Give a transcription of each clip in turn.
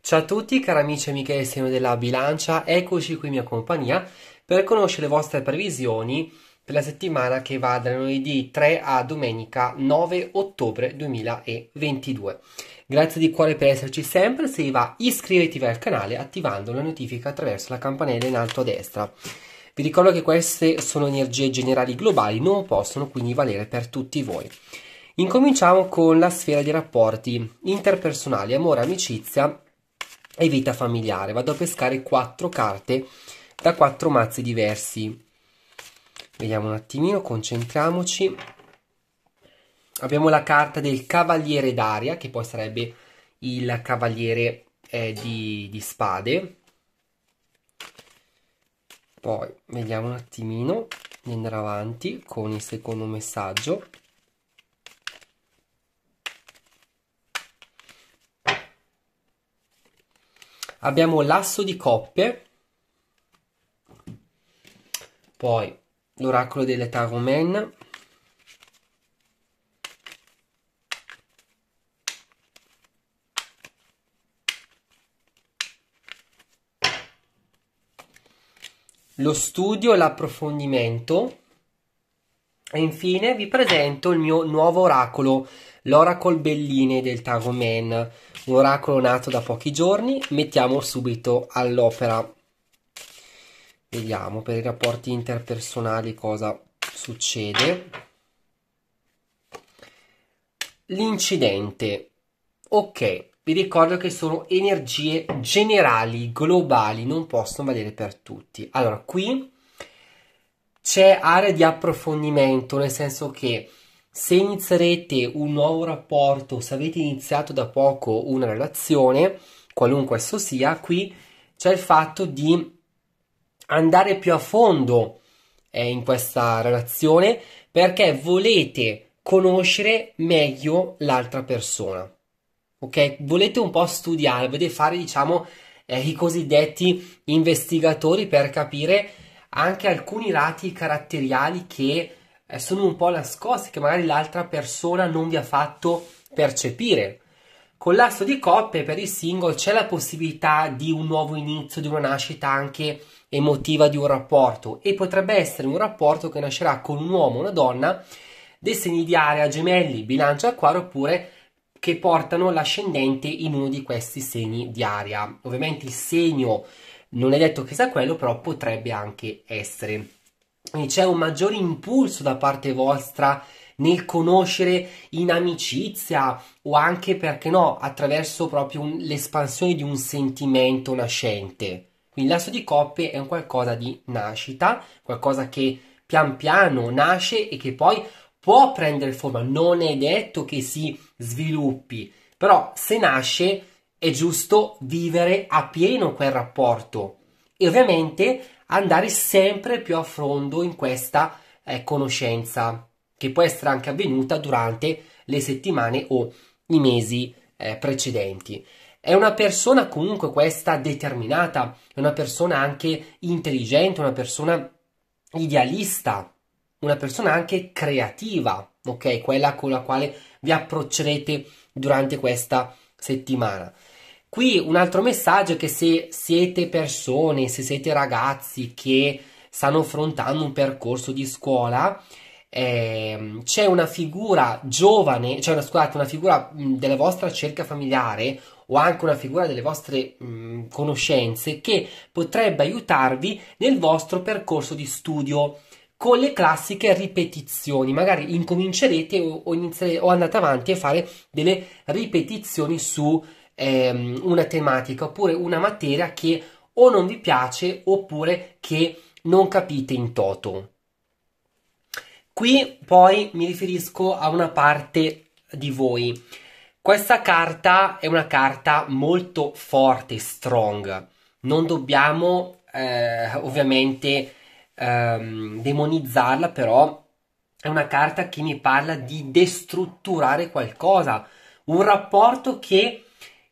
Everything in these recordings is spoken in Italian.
Ciao a tutti cari amici e amiche del segno della bilancia, eccoci qui in mia compagnia per conoscere le vostre previsioni per la settimana che va da lunedì 3 a domenica 9 ottobre 2022. Grazie di cuore per esserci sempre, se vi va iscrivetevi al canale attivando la notifica attraverso la campanella in alto a destra. Vi ricordo che queste sono energie generali globali, non possono quindi valere per tutti voi. Incominciamo con la sfera dei rapporti interpersonali, amore, amicizia e vita familiare. Vado a pescare quattro carte da quattro mazzi diversi. Vediamo un attimino, concentriamoci. Abbiamo la carta del Cavaliere d'Aria, che poi sarebbe il Cavaliere eh, di, di Spade. Poi vediamo un attimino di andare avanti con il secondo messaggio. abbiamo l'asso di coppe, poi l'oracolo delle romena, lo studio, l'approfondimento e infine vi presento il mio nuovo oracolo, l'oracolo Belline del Taromen. Oracolo nato da pochi giorni, mettiamo subito all'opera. Vediamo per i rapporti interpersonali cosa succede. L'incidente. Ok, vi ricordo che sono energie generali, globali, non possono valere per tutti. Allora, qui c'è area di approfondimento, nel senso che se inizierete un nuovo rapporto, se avete iniziato da poco una relazione, qualunque esso sia, qui c'è il fatto di andare più a fondo eh, in questa relazione perché volete conoscere meglio l'altra persona. Ok? Volete un po' studiare, volete fare, diciamo, eh, i cosiddetti investigatori per capire anche alcuni lati caratteriali che eh, sono un po' nascoste, che magari l'altra persona non vi ha fatto percepire. Con l'asso di coppe per i single c'è la possibilità di un nuovo inizio, di una nascita anche emotiva di un rapporto e potrebbe essere un rapporto che nascerà con un uomo o una donna dei segni di area, gemelli, bilancia, acquario oppure che portano l'ascendente in uno di questi segni di aria. Ovviamente il segno non è detto che sia quello, però potrebbe anche essere c'è un maggiore impulso da parte vostra nel conoscere in amicizia o anche perché no attraverso proprio un, l'espansione di un sentimento nascente. Quindi l'asso di coppe è un qualcosa di nascita, qualcosa che pian piano nasce e che poi può prendere forma, non è detto che si sviluppi, però se nasce è giusto vivere a pieno quel rapporto. E ovviamente andare sempre più a fondo in questa eh, conoscenza che può essere anche avvenuta durante le settimane o i mesi eh, precedenti. È una persona comunque questa determinata, è una persona anche intelligente, una persona idealista, una persona anche creativa, ok? Quella con la quale vi approccerete durante questa settimana. Qui un altro messaggio è che se siete persone, se siete ragazzi che stanno affrontando un percorso di scuola, eh, c'è una figura giovane, cioè una, scusate, una figura mh, della vostra cerca familiare o anche una figura delle vostre mh, conoscenze che potrebbe aiutarvi nel vostro percorso di studio con le classiche ripetizioni. Magari incomincerete o, o, o andate avanti a fare delle ripetizioni su ehm, una tematica oppure una materia che o non vi piace oppure che non capite in toto. Qui poi mi riferisco a una parte di voi. Questa carta è una carta molto forte, strong. Non dobbiamo eh, ovviamente ehm, demonizzarla, però è una carta che mi parla di destrutturare qualcosa, un rapporto che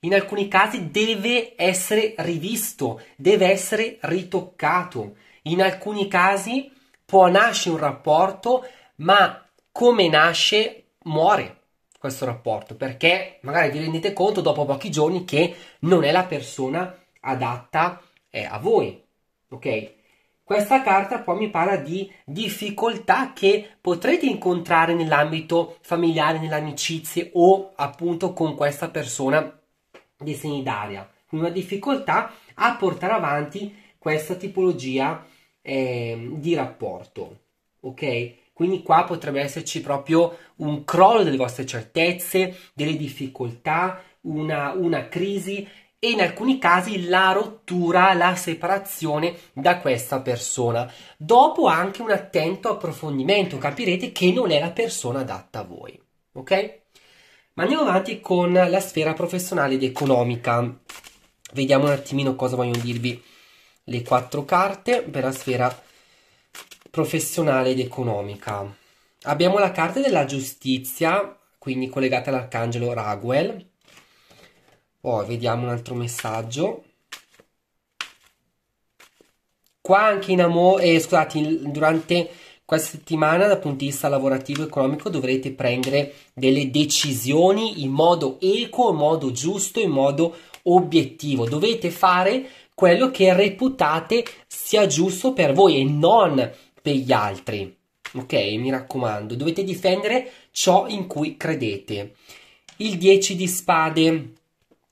in alcuni casi deve essere rivisto, deve essere ritoccato. In alcuni casi può nascere un rapporto, ma come nasce muore questo rapporto, perché magari vi rendete conto dopo pochi giorni che non è la persona adatta eh, a voi. Ok? Questa carta poi mi parla di difficoltà che potrete incontrare nell'ambito familiare, nelle amicizie o appunto con questa persona dei segni d'aria, una difficoltà a portare avanti questa tipologia eh, di rapporto, ok? Quindi qua potrebbe esserci proprio un crollo delle vostre certezze, delle difficoltà, una, una crisi e in alcuni casi la rottura, la separazione da questa persona. Dopo anche un attento approfondimento capirete che non è la persona adatta a voi. Ok? Ma andiamo avanti con la sfera professionale ed economica. Vediamo un attimino cosa vogliono dirvi le quattro carte per la sfera professionale ed economica. Abbiamo la carta della giustizia, quindi collegata all'arcangelo Raguel. Poi vediamo un altro messaggio. Qua anche in amore, eh, scusate, in, durante questa settimana dal punto di vista lavorativo e economico dovrete prendere delle decisioni in modo equo, in modo giusto, in modo obiettivo. Dovete fare quello che reputate sia giusto per voi e non per gli altri. Ok, mi raccomando, dovete difendere ciò in cui credete. Il 10 di spade.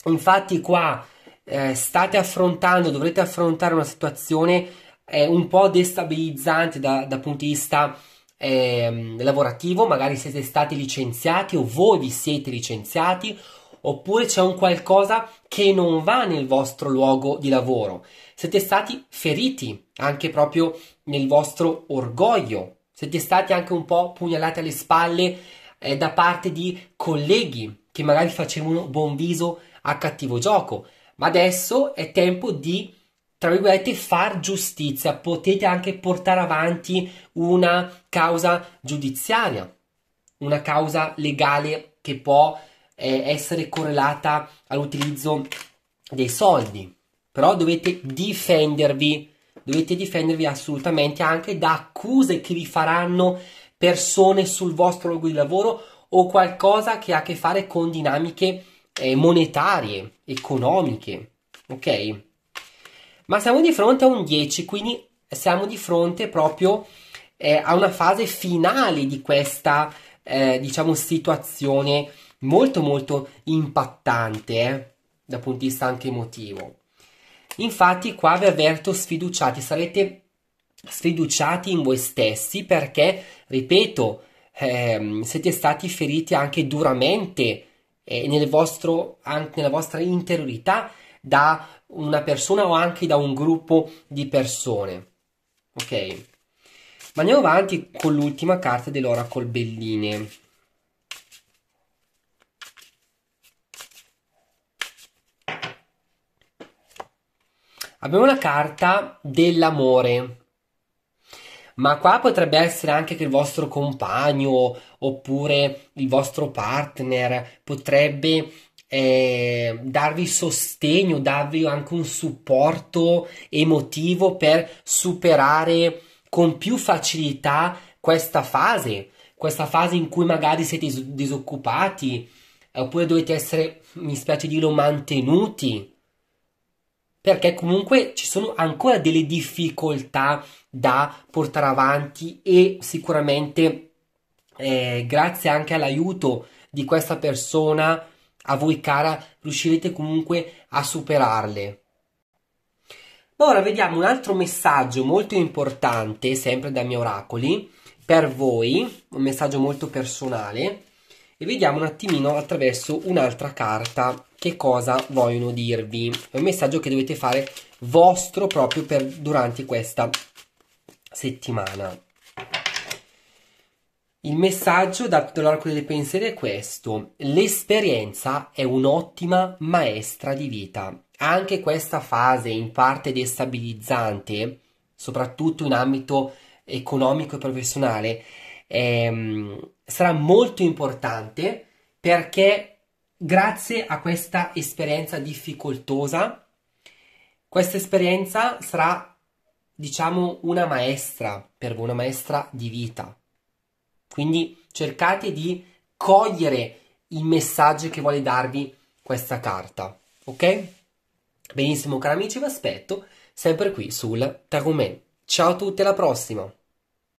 Infatti qua eh, state affrontando, dovrete affrontare una situazione eh, un po' destabilizzante da, da punto di vista eh, lavorativo, magari siete stati licenziati o voi vi siete licenziati, oppure c'è un qualcosa che non va nel vostro luogo di lavoro. Siete stati feriti anche proprio nel vostro orgoglio, siete stati anche un po' pugnalati alle spalle eh, da parte di colleghi che magari facevano buon viso a cattivo gioco, ma adesso è tempo di tra virgolette, far giustizia, potete anche portare avanti una causa giudiziaria, una causa legale che può eh, essere correlata all'utilizzo dei soldi, però dovete difendervi, dovete difendervi assolutamente anche da accuse che vi faranno persone sul vostro luogo di lavoro o qualcosa che ha a che fare con dinamiche eh, monetarie, economiche, ok? ma siamo di fronte a un 10, quindi siamo di fronte proprio eh, a una fase finale di questa, eh, diciamo, situazione molto molto impattante eh, dal punto di vista anche emotivo. Infatti qua vi avverto sfiduciati, sarete sfiduciati in voi stessi perché, ripeto, ehm, siete stati feriti anche duramente eh, nel vostro, anche nella vostra interiorità da una persona o anche da un gruppo di persone. Ok? Ma andiamo avanti con l'ultima carta dell'Oracle Belline. Abbiamo la carta dell'amore. Ma qua potrebbe essere anche che il vostro compagno oppure il vostro partner potrebbe eh, darvi sostegno, darvi anche un supporto emotivo per superare con più facilità questa fase, questa fase in cui magari siete disoccupati oppure dovete essere, mi spiace dirlo, mantenuti. Perché comunque ci sono ancora delle difficoltà da portare avanti e sicuramente eh, grazie anche all'aiuto di questa persona a voi cara riuscirete comunque a superarle. Ma ora vediamo un altro messaggio molto importante, sempre da miei oracoli, per voi, un messaggio molto personale, e vediamo un attimino attraverso un'altra carta che cosa vogliono dirvi. È un messaggio che dovete fare vostro proprio per, durante questa settimana. Il messaggio da tutto l'arco del pensiero è questo. L'esperienza è un'ottima maestra di vita. Anche questa fase in parte destabilizzante, soprattutto in ambito economico e professionale, ehm, sarà molto importante perché grazie a questa esperienza difficoltosa, questa esperienza sarà, diciamo, una maestra per voi, una maestra di vita quindi cercate di cogliere il messaggio che vuole darvi questa carta, ok? Benissimo cari amici, vi aspetto sempre qui sul Tarumen. Ciao a tutti, alla prossima!